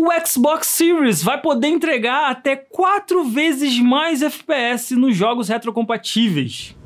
o Xbox Series vai poder entregar até 4 vezes mais FPS nos jogos retrocompatíveis.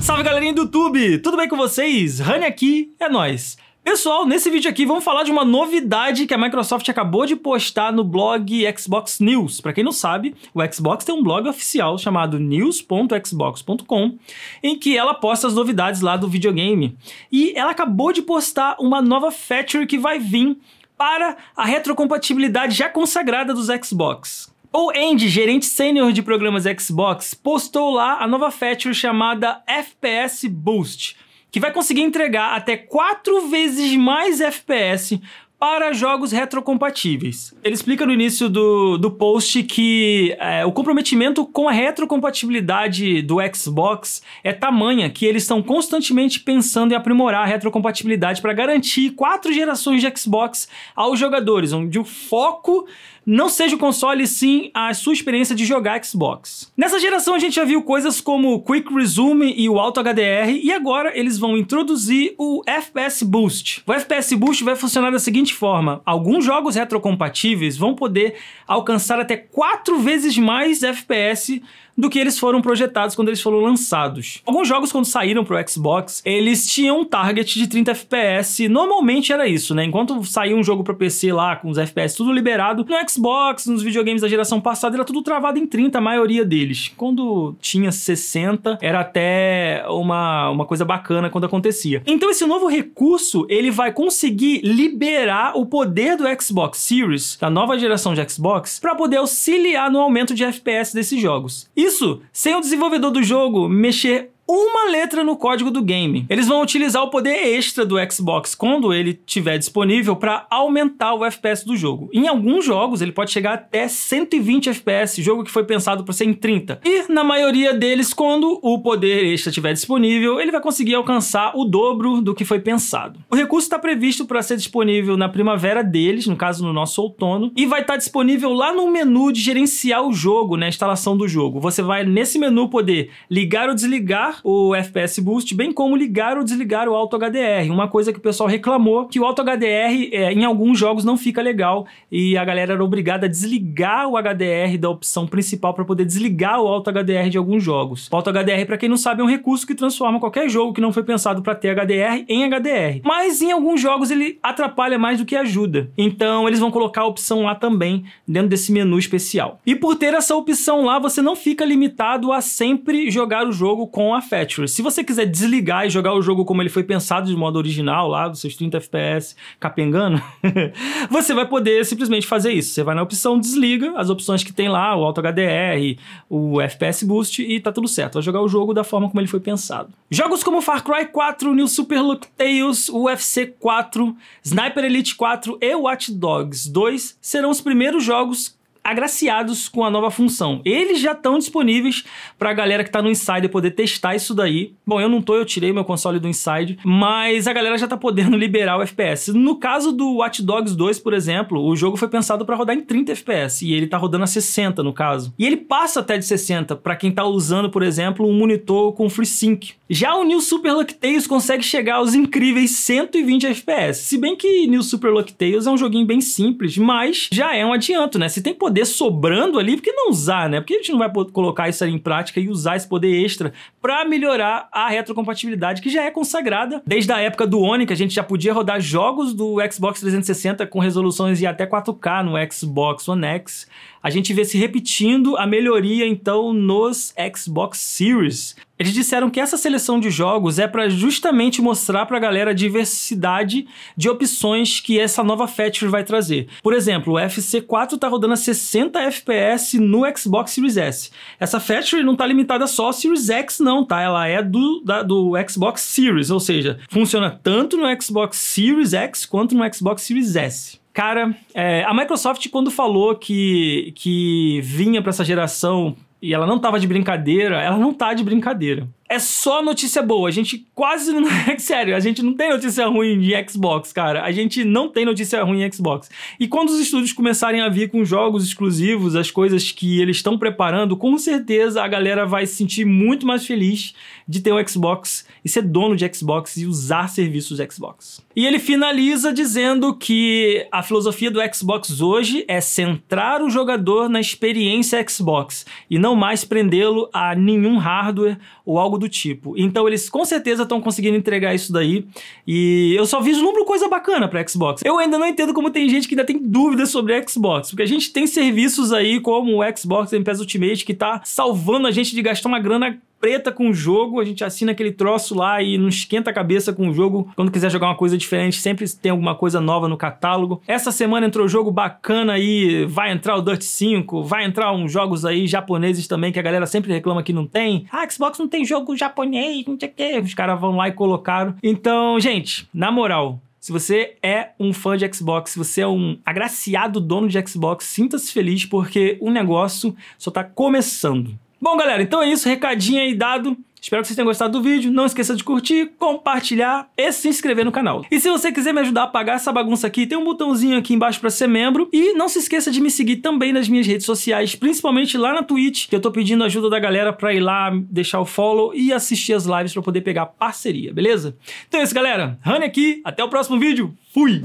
Salve galerinha do YouTube, tudo bem com vocês? Rani aqui, é nós. Pessoal, nesse vídeo aqui vamos falar de uma novidade que a Microsoft acabou de postar no blog Xbox News. Para quem não sabe, o Xbox tem um blog oficial chamado news.xbox.com, em que ela posta as novidades lá do videogame. E ela acabou de postar uma nova feature que vai vir para a retrocompatibilidade já consagrada dos Xbox. O Andy, gerente sênior de programas Xbox, postou lá a nova feature chamada FPS Boost que vai conseguir entregar até 4 vezes mais FPS para jogos retrocompatíveis. Ele explica no início do, do post que é, o comprometimento com a retrocompatibilidade do Xbox é tamanha que eles estão constantemente pensando em aprimorar a retrocompatibilidade para garantir quatro gerações de Xbox aos jogadores, onde o foco não seja o console, sim a sua experiência de jogar Xbox. Nessa geração a gente já viu coisas como o Quick Resume e o Alto HDR, e agora eles vão introduzir o FPS Boost. O FPS Boost vai funcionar da seguinte forma, alguns jogos retrocompatíveis vão poder alcançar até 4 vezes mais FPS do que eles foram projetados quando eles foram lançados. Alguns jogos quando saíram pro Xbox, eles tinham um target de 30 FPS, normalmente era isso, né? Enquanto saía um jogo pro PC lá com os FPS tudo liberado, no Xbox, nos videogames da geração passada, era tudo travado em 30 a maioria deles. Quando tinha 60, era até uma, uma coisa bacana quando acontecia. Então esse novo recurso, ele vai conseguir liberar o poder do Xbox Series, da nova geração de Xbox, para poder auxiliar no aumento de FPS desses jogos. E isso sem o desenvolvedor do jogo mexer uma letra no código do game. Eles vão utilizar o poder extra do Xbox quando ele tiver disponível para aumentar o FPS do jogo. Em alguns jogos ele pode chegar até 120 FPS, jogo que foi pensado para ser em 30. E na maioria deles, quando o poder extra estiver disponível, ele vai conseguir alcançar o dobro do que foi pensado. O recurso está previsto para ser disponível na primavera deles, no caso no nosso outono, e vai estar tá disponível lá no menu de gerenciar o jogo, na né, instalação do jogo. Você vai nesse menu poder ligar ou desligar o FPS Boost, bem como ligar ou desligar o Auto HDR. Uma coisa que o pessoal reclamou, que o Auto HDR é, em alguns jogos não fica legal e a galera era obrigada a desligar o HDR da opção principal para poder desligar o Auto HDR de alguns jogos. O Auto HDR, para quem não sabe, é um recurso que transforma qualquer jogo que não foi pensado para ter HDR em HDR. Mas em alguns jogos ele atrapalha mais do que ajuda. Então eles vão colocar a opção lá também dentro desse menu especial. E por ter essa opção lá, você não fica limitado a sempre jogar o jogo com a se você quiser desligar e jogar o jogo como ele foi pensado de modo original, lá dos seus 30 FPS capengando, você vai poder simplesmente fazer isso. Você vai na opção desliga, as opções que tem lá, o Auto HDR, o FPS Boost e tá tudo certo. Vai jogar o jogo da forma como ele foi pensado. Jogos como Far Cry 4, New Super Look Tales, UFC 4, Sniper Elite 4 e Watch Dogs 2 serão os primeiros jogos agraciados com a nova função. Eles já estão disponíveis para a galera que está no Insider poder testar isso daí. Bom, eu não tô, eu tirei meu console do Inside, mas a galera já tá podendo liberar o FPS. No caso do Watch Dogs 2, por exemplo, o jogo foi pensado para rodar em 30 FPS e ele tá rodando a 60 no caso. E ele passa até de 60 para quem tá usando, por exemplo, um monitor com FreeSync. Já o New Super Luck Tales consegue chegar aos incríveis 120 FPS. Se bem que New Super Luck Tales é um joguinho bem simples, mas já é um adianto, né? Se tem poder poder sobrando ali, porque não usar, né? porque a gente não vai colocar isso ali em prática e usar esse poder extra para melhorar a retrocompatibilidade que já é consagrada desde a época do Oni, que a gente já podia rodar jogos do Xbox 360 com resoluções de até 4K no Xbox One X a gente vê se repetindo a melhoria então nos Xbox Series. Eles disseram que essa seleção de jogos é para justamente mostrar para a galera a diversidade de opções que essa nova feature vai trazer. Por exemplo, o FC4 está rodando a 60 FPS no Xbox Series S. Essa feature não está limitada só ao Series X não, tá? Ela é do, da, do Xbox Series, ou seja, funciona tanto no Xbox Series X quanto no Xbox Series S. Cara, é, a Microsoft, quando falou que, que vinha para essa geração e ela não estava de brincadeira, ela não tá de brincadeira é só notícia boa. A gente quase não. É, sério, a gente não tem notícia ruim de Xbox, cara. A gente não tem notícia ruim em Xbox. E quando os estúdios começarem a vir com jogos exclusivos, as coisas que eles estão preparando, com certeza a galera vai se sentir muito mais feliz de ter um Xbox e ser dono de Xbox e usar serviços Xbox. E ele finaliza dizendo que a filosofia do Xbox hoje é centrar o jogador na experiência Xbox e não mais prendê-lo a nenhum hardware ou algo algo do tipo. Então eles com certeza estão conseguindo entregar isso daí. E eu só vislumbro coisa bacana para Xbox. Eu ainda não entendo como tem gente que ainda tem dúvidas sobre Xbox, porque a gente tem serviços aí como o Xbox Game Pass Ultimate que tá salvando a gente de gastar uma grana preta com o jogo, a gente assina aquele troço lá e não esquenta a cabeça com o jogo. Quando quiser jogar uma coisa diferente, sempre tem alguma coisa nova no catálogo. Essa semana entrou jogo bacana aí, vai entrar o Dirt 5, vai entrar uns jogos aí japoneses também que a galera sempre reclama que não tem. Ah, Xbox não tem jogo japonês, não sei o que. Os caras vão lá e colocaram. Então, gente, na moral, se você é um fã de Xbox, se você é um agraciado dono de Xbox, sinta-se feliz porque o negócio só está começando. Bom, galera, então é isso. Recadinho aí dado. Espero que vocês tenham gostado do vídeo. Não esqueça de curtir, compartilhar e se inscrever no canal. E se você quiser me ajudar a pagar essa bagunça aqui, tem um botãozinho aqui embaixo para ser membro. E não se esqueça de me seguir também nas minhas redes sociais, principalmente lá na Twitch, que eu tô pedindo a ajuda da galera para ir lá, deixar o follow e assistir as lives para poder pegar parceria, beleza? Então é isso, galera. Rani aqui. Até o próximo vídeo. Fui!